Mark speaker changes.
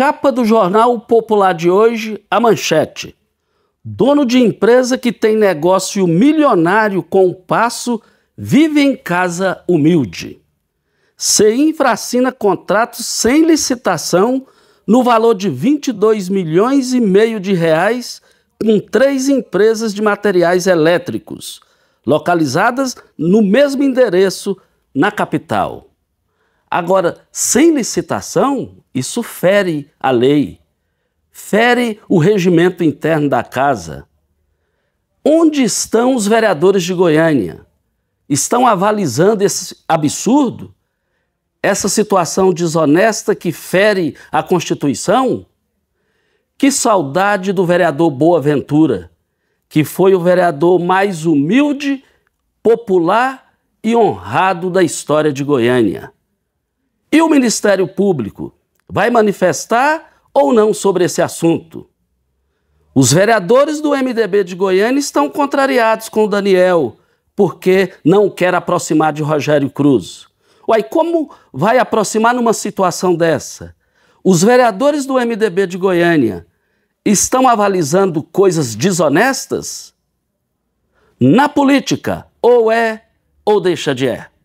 Speaker 1: capa do jornal popular de hoje, a manchete. Dono de empresa que tem negócio milionário com o passo vive em casa humilde. infracina contratos sem licitação no valor de 22 milhões e meio de reais com três empresas de materiais elétricos, localizadas no mesmo endereço na capital. Agora, sem licitação, isso fere a lei, fere o regimento interno da casa. Onde estão os vereadores de Goiânia? Estão avalizando esse absurdo? Essa situação desonesta que fere a Constituição? Que saudade do vereador Boaventura, que foi o vereador mais humilde, popular e honrado da história de Goiânia. E o Ministério Público vai manifestar ou não sobre esse assunto? Os vereadores do MDB de Goiânia estão contrariados com o Daniel, porque não quer aproximar de Rogério Cruz. Uai, como vai aproximar numa situação dessa? Os vereadores do MDB de Goiânia estão avalizando coisas desonestas? Na política, ou é ou deixa de é.